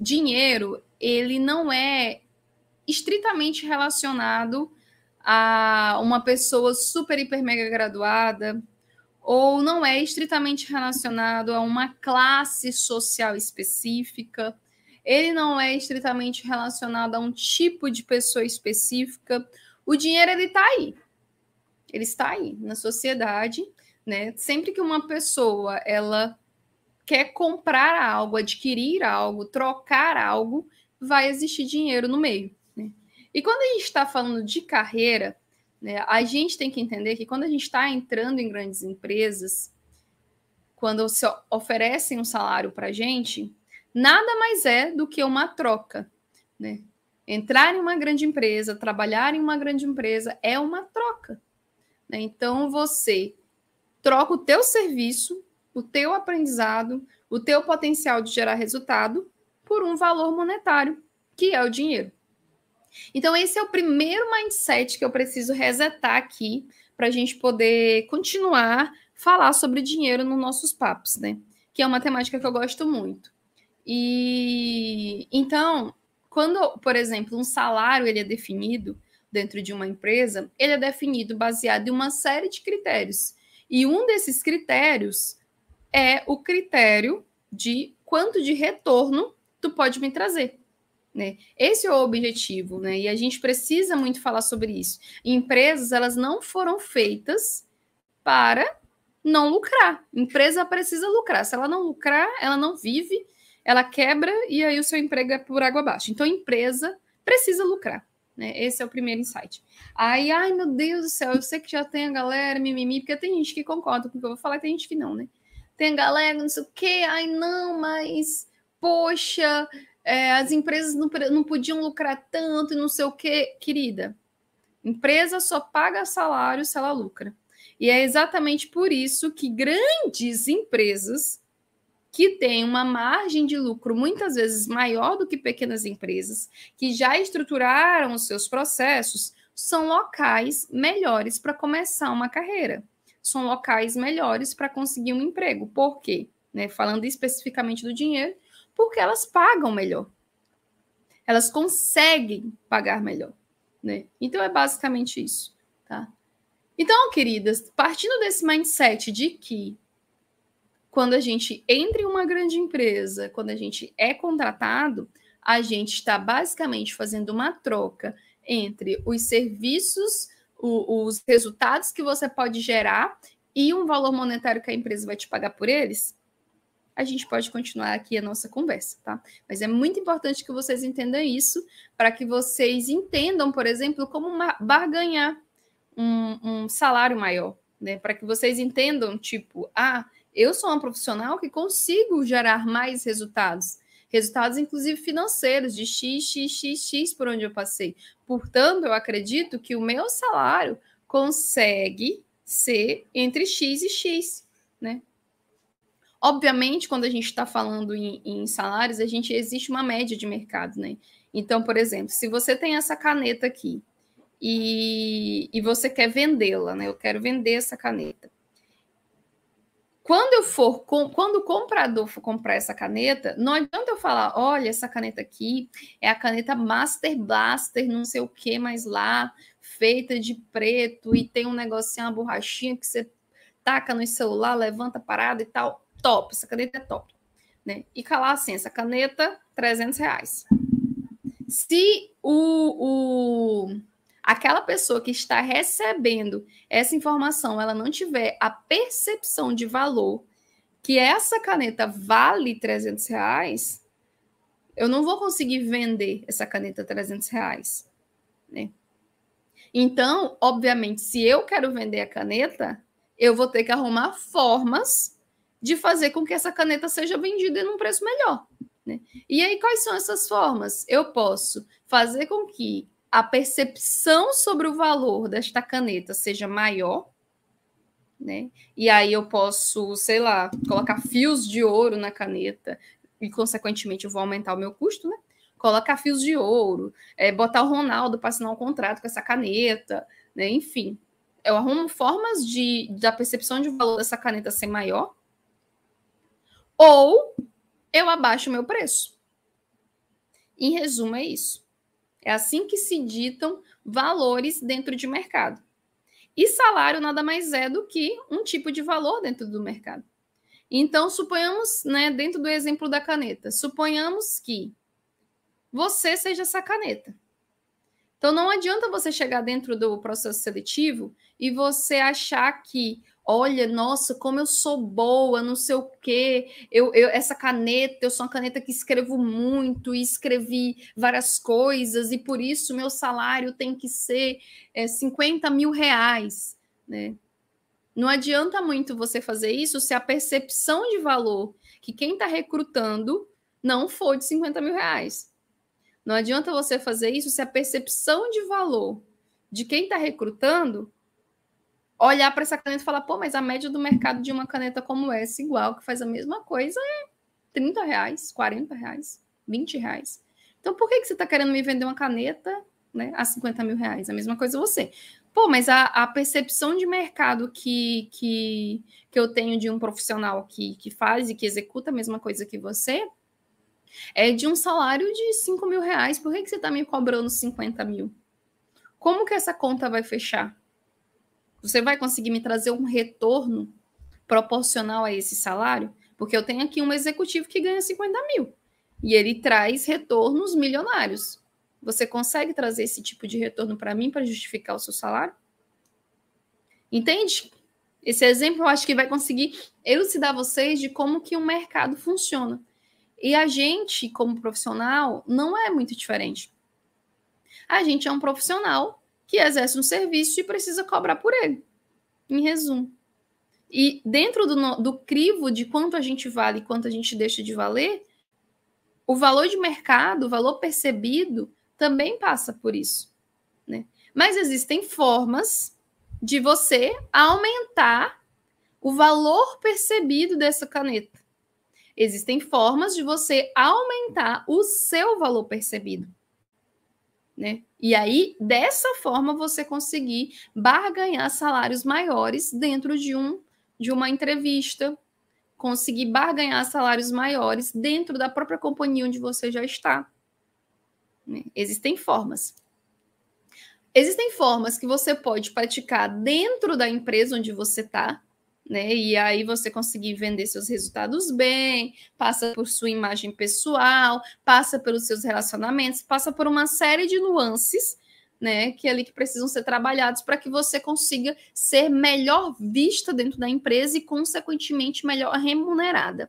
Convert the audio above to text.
dinheiro, ele não é estritamente relacionado a uma pessoa super, hiper, mega graduada, ou não é estritamente relacionado a uma classe social específica, ele não é estritamente relacionado a um tipo de pessoa específica. O dinheiro ele está aí, ele está aí na sociedade, né? Sempre que uma pessoa ela quer comprar algo, adquirir algo, trocar algo, vai existir dinheiro no meio. Né? E quando a gente está falando de carreira, né, a gente tem que entender que quando a gente está entrando em grandes empresas, quando se oferecem um salário para a gente, nada mais é do que uma troca. Né? Entrar em uma grande empresa, trabalhar em uma grande empresa é uma troca. Né? Então você troca o teu serviço o teu aprendizado, o teu potencial de gerar resultado por um valor monetário, que é o dinheiro. Então, esse é o primeiro mindset que eu preciso resetar aqui para a gente poder continuar falar sobre dinheiro nos nossos papos, né? Que é uma temática que eu gosto muito. E então, quando, por exemplo, um salário ele é definido dentro de uma empresa, ele é definido baseado em uma série de critérios. E um desses critérios é o critério de quanto de retorno tu pode me trazer. Né? Esse é o objetivo, né? E a gente precisa muito falar sobre isso. Empresas, elas não foram feitas para não lucrar. Empresa precisa lucrar. Se ela não lucrar, ela não vive, ela quebra e aí o seu emprego é por água abaixo. Então, empresa precisa lucrar. Né? Esse é o primeiro insight. Aí, ai meu Deus do céu, eu sei que já tem a galera mimimi, porque tem gente que concorda com o que eu vou falar, tem gente que não, né? tem galera, não sei o quê, ai não, mas poxa, é, as empresas não, não podiam lucrar tanto e não sei o quê, querida. Empresa só paga salário se ela lucra. E é exatamente por isso que grandes empresas que têm uma margem de lucro muitas vezes maior do que pequenas empresas, que já estruturaram os seus processos, são locais melhores para começar uma carreira são locais melhores para conseguir um emprego. Por quê? Né? Falando especificamente do dinheiro, porque elas pagam melhor. Elas conseguem pagar melhor. Né? Então é basicamente isso. Tá? Então, queridas, partindo desse mindset de que quando a gente entra em uma grande empresa, quando a gente é contratado, a gente está basicamente fazendo uma troca entre os serviços o, os resultados que você pode gerar e um valor monetário que a empresa vai te pagar por eles, a gente pode continuar aqui a nossa conversa, tá? Mas é muito importante que vocês entendam isso para que vocês entendam, por exemplo, como barganhar um, um salário maior, né? Para que vocês entendam, tipo, ah, eu sou uma profissional que consigo gerar mais resultados resultados inclusive financeiros de x, x, x, x por onde eu passei. Portanto, eu acredito que o meu salário consegue ser entre x e x, né? Obviamente, quando a gente está falando em, em, salários, a gente existe uma média de mercado, né? Então, por exemplo, se você tem essa caneta aqui e, e você quer vendê-la, né? Eu quero vender essa caneta. Quando eu for, com, quando o comprador for comprar essa caneta, não adianta eu falar, olha, essa caneta aqui é a caneta Master Blaster, não sei o que mais lá, feita de preto e tem um negocinho, uma borrachinha que você taca no celular, levanta parada e tal. Top, essa caneta é top. Né? E calar assim, essa caneta, 300 reais. Se o, o aquela pessoa que está recebendo essa informação, ela não tiver a percepção de valor que essa caneta vale 300 reais, eu não vou conseguir vender essa caneta 300 reais, né? Então, obviamente, se eu quero vender a caneta, eu vou ter que arrumar formas de fazer com que essa caneta seja vendida em um preço melhor. Né? E aí, quais são essas formas? Eu posso fazer com que a percepção sobre o valor desta caneta seja maior, né? E aí eu posso, sei lá, colocar fios de ouro na caneta e, consequentemente, eu vou aumentar o meu custo, né? Colocar fios de ouro, é, botar o Ronaldo para assinar um contrato com essa caneta, né? Enfim, eu arrumo formas de da percepção de valor dessa caneta ser maior, ou eu abaixo o meu preço. Em resumo, é isso. É assim que se ditam valores dentro de mercado. E salário nada mais é do que um tipo de valor dentro do mercado. Então, suponhamos, né, dentro do exemplo da caneta, suponhamos que você seja essa caneta. Então, não adianta você chegar dentro do processo seletivo e você achar que olha, nossa, como eu sou boa, não sei o quê, eu, eu, essa caneta, eu sou uma caneta que escrevo muito e escrevi várias coisas, e por isso meu salário tem que ser é, eh, 50 mil reais, né? Não adianta muito você fazer isso se a percepção de valor que quem está recrutando não for de 50 mil reais. Não adianta você fazer isso se a percepção de valor de quem está recrutando olhar para essa caneta e falar, pô, mas a média do mercado de uma caneta como essa, igual, que faz a mesma coisa, é 30 reais, 40 reais, 20 reais. Então, por que, que você está querendo me vender uma caneta né, a 50 mil reais? A mesma coisa você. Pô, mas a, a percepção de mercado que, que, que eu tenho de um profissional que, que faz e que executa a mesma coisa que você é de um salário de 5 mil reais. Por que, que você está me cobrando 50 mil? Como que essa conta vai fechar? Você vai conseguir me trazer um retorno proporcional a esse salário? Porque eu tenho aqui um executivo que ganha 50 mil e ele traz retornos milionários. Você consegue trazer esse tipo de retorno para mim para justificar o seu salário? Entende? Esse exemplo eu acho que vai conseguir elucidar vocês de como que o mercado funciona. E a gente, como profissional, não é muito diferente. A gente é um profissional que exerce um serviço e precisa cobrar por ele. Em resumo. E dentro do, do crivo de quanto a gente vale e quanto a gente deixa de valer, o valor de mercado, o valor percebido, também passa por isso. Né? Mas existem formas de você aumentar o valor percebido dessa caneta. Existem formas de você aumentar o seu valor percebido. Né? E aí, dessa forma, você conseguir barganhar salários maiores dentro de, um, de uma entrevista, conseguir barganhar salários maiores dentro da própria companhia onde você já está. Né? Existem formas. Existem formas que você pode praticar dentro da empresa onde você está, né? E aí você conseguir vender seus resultados bem, passa por sua imagem pessoal, passa pelos seus relacionamentos, passa por uma série de nuances, né? Que é ali que precisam ser trabalhados para que você consiga ser melhor vista dentro da empresa e, consequentemente, melhor remunerada.